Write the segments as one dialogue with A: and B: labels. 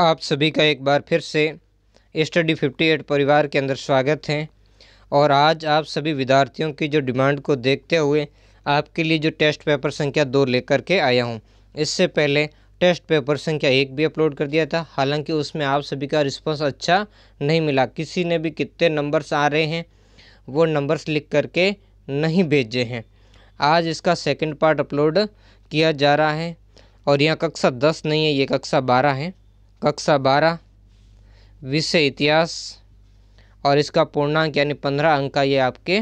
A: आप सभी का एक बार फिर से स्टडी 58 परिवार के अंदर स्वागत है और आज आप सभी विद्यार्थियों की जो डिमांड को देखते हुए आपके लिए जो टेस्ट पेपर संख्या दो लेकर के आया हूँ इससे पहले टेस्ट पेपर संख्या एक भी अपलोड कर दिया था हालांकि उसमें आप सभी का रिस्पांस अच्छा नहीं मिला किसी ने भी कितने नंबर्स आ रहे हैं वो नंबर्स लिख करके नहीं भेजे हैं आज इसका सेकेंड पार्ट अपलोड किया जा रहा है और यहाँ कक्षा दस नहीं है ये कक्षा बारह है कक्षा बारह विषय इतिहास और इसका पूर्णांक यानी पंद्रह अंक का ये आपके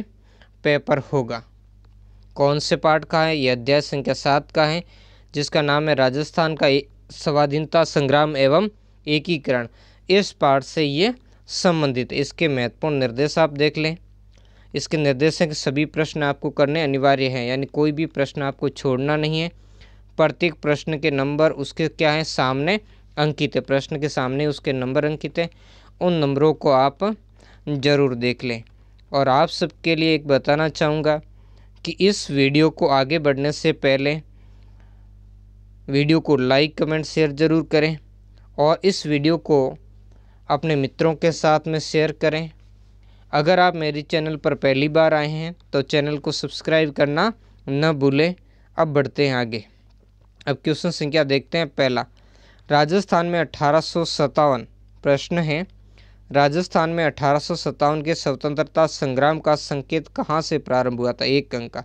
A: पेपर होगा कौन से पार्ट का है यह अध्याय संख्या सात का है जिसका नाम है राजस्थान का स्वाधीनता संग्राम एवं एकीकरण इस पार्ट से ये संबंधित इसके महत्वपूर्ण निर्देश आप देख लें इसके निर्देशों के सभी प्रश्न आपको करने अनिवार्य हैं यानी कोई भी प्रश्न आपको छोड़ना नहीं है प्रत्येक प्रश्न के नंबर उसके क्या हैं सामने अंकित है प्रश्न के सामने उसके नंबर अंकित हैं उन नंबरों को आप ज़रूर देख लें और आप सबके लिए एक बताना चाहूँगा कि इस वीडियो को आगे बढ़ने से पहले वीडियो को लाइक कमेंट शेयर ज़रूर करें और इस वीडियो को अपने मित्रों के साथ में शेयर करें अगर आप मेरे चैनल पर पहली बार आए हैं तो चैनल को सब्सक्राइब करना न भूलें अब बढ़ते हैं आगे अब क्वेश्चन संख्या देखते हैं पहला राजस्थान में अठारह प्रश्न है राजस्थान में अठारह के स्वतंत्रता संग्राम का संकेत कहाँ से प्रारंभ हुआ था एक अंक का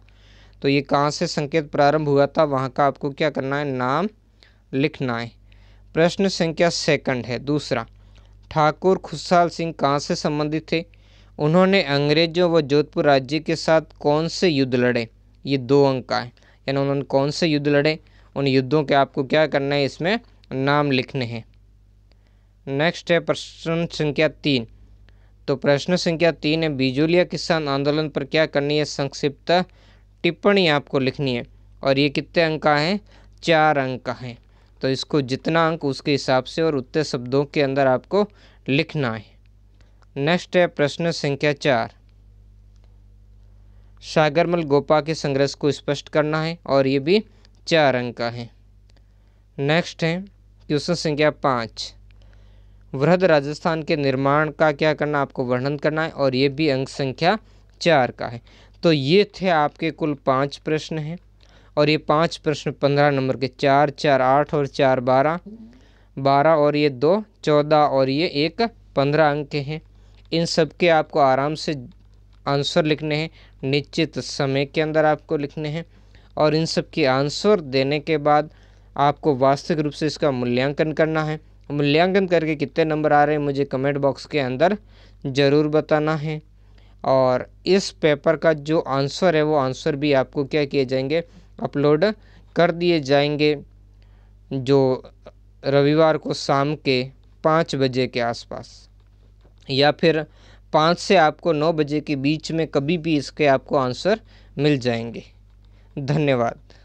A: तो ये कहाँ से संकेत प्रारंभ हुआ था वहाँ का आपको क्या करना है नाम लिखना है प्रश्न संख्या सेकंड है दूसरा ठाकुर खुशहाल सिंह कहाँ से संबंधित थे उन्होंने अंग्रेजों व जोधपुर राज्य के साथ कौन से युद्ध लड़े ये दो अंक का है यानी उन्होंने कौन से युद्ध लड़े उन युद्धों के आपको क्या करना है इसमें नाम लिखने हैं नेक्स्ट है प्रश्न संख्या तीन तो प्रश्न संख्या तीन है बिजोलिया किसान आंदोलन पर क्या करनी है संक्षिप्त टिप्पणी आपको लिखनी है और ये कितने अंक का हैं चार अंक का हैं तो इसको जितना अंक उसके हिसाब से और उतने शब्दों के अंदर आपको लिखना है नेक्स्ट है प्रश्न संख्या चार सागरमल गोपा के संघर्ष को स्पष्ट करना है और ये भी चार अंक का है नेक्स्ट है क्वेश्चन संख्या पाँच वृहद राजस्थान के निर्माण का क्या करना आपको वर्णन करना है और ये भी अंक संख्या चार का है तो ये थे आपके कुल पाँच प्रश्न हैं और ये पाँच प्रश्न पंद्रह नंबर के चार चार आठ और चार बारह बारह और ये दो चौदह और ये एक पंद्रह अंक के हैं इन सब के आपको आराम से आंसर लिखने हैं निश्चित समय के अंदर आपको लिखने हैं और इन सब के आंसर देने के बाद आपको वास्तविक रूप से इसका मूल्यांकन करना है मूल्यांकन करके कितने नंबर आ रहे हैं मुझे कमेंट बॉक्स के अंदर ज़रूर बताना है और इस पेपर का जो आंसर है वो आंसर भी आपको क्या किए जाएंगे अपलोड कर दिए जाएंगे जो रविवार को शाम के पाँच बजे के आसपास या फिर पाँच से आपको नौ बजे के बीच में कभी भी इसके आपको आंसर मिल जाएंगे धन्यवाद